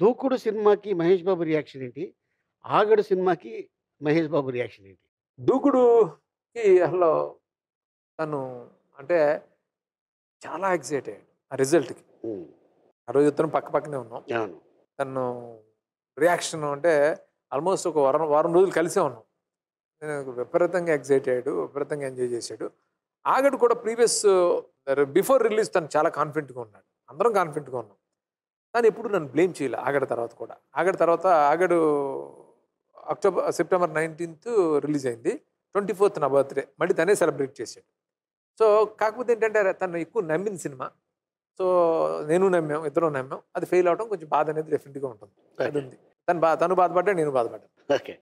దూకుడు సినిమాకి మహేష్ బాబు రియాక్షన్ ఏంటి ఆగడు సినిమాకి మహేష్ బాబు రియాక్షన్ ఏంటి దూకుడుకి అసలు తను అంటే చాలా ఎక్సైట్ అయ్యాడు ఆ రిజల్ట్కి ఆ రోజు ఇద్దరం పక్క పక్కనే ఉన్నాం తను రియాక్షన్ అంటే ఆల్మోస్ట్ ఒక వారం వారం రోజులు కలిసే ఉన్నాం నేను విపరీతంగా ఎక్సైట్ అయ్యాడు విపరీతంగా ఎంజాయ్ చేశాడు ఆగడు కూడా ప్రీవియస్ బిఫోర్ రిలీజ్ తను చాలా కాన్ఫిడెంట్గా ఉన్నాడు అందరం కాన్ఫిడెంట్గా ఉన్నాం తను ఎప్పుడు నన్ను బ్లేమ్ చేయలే ఆగడ తర్వాత కూడా ఆగడ తర్వాత Aagadu October September nineteenth release అయింది ట్వంటీ ఫోర్త్ నా బర్త్డే మళ్ళీ తనే సెలబ్రేట్ చేశాడు సో కాకపోతే ఏంటంటే తను ఎక్కువ నమ్మిన సినిమా సో నేను నమ్మాం ఇద్దరు నమ్మాం అది ఫెయిల్ అవడం కొంచెం బాధ అనేది డెఫినెట్గా ఉంటుంది అది ఉంది తను బా తను బాధపడ్డా నేను బాధపడ్డాను ఓకే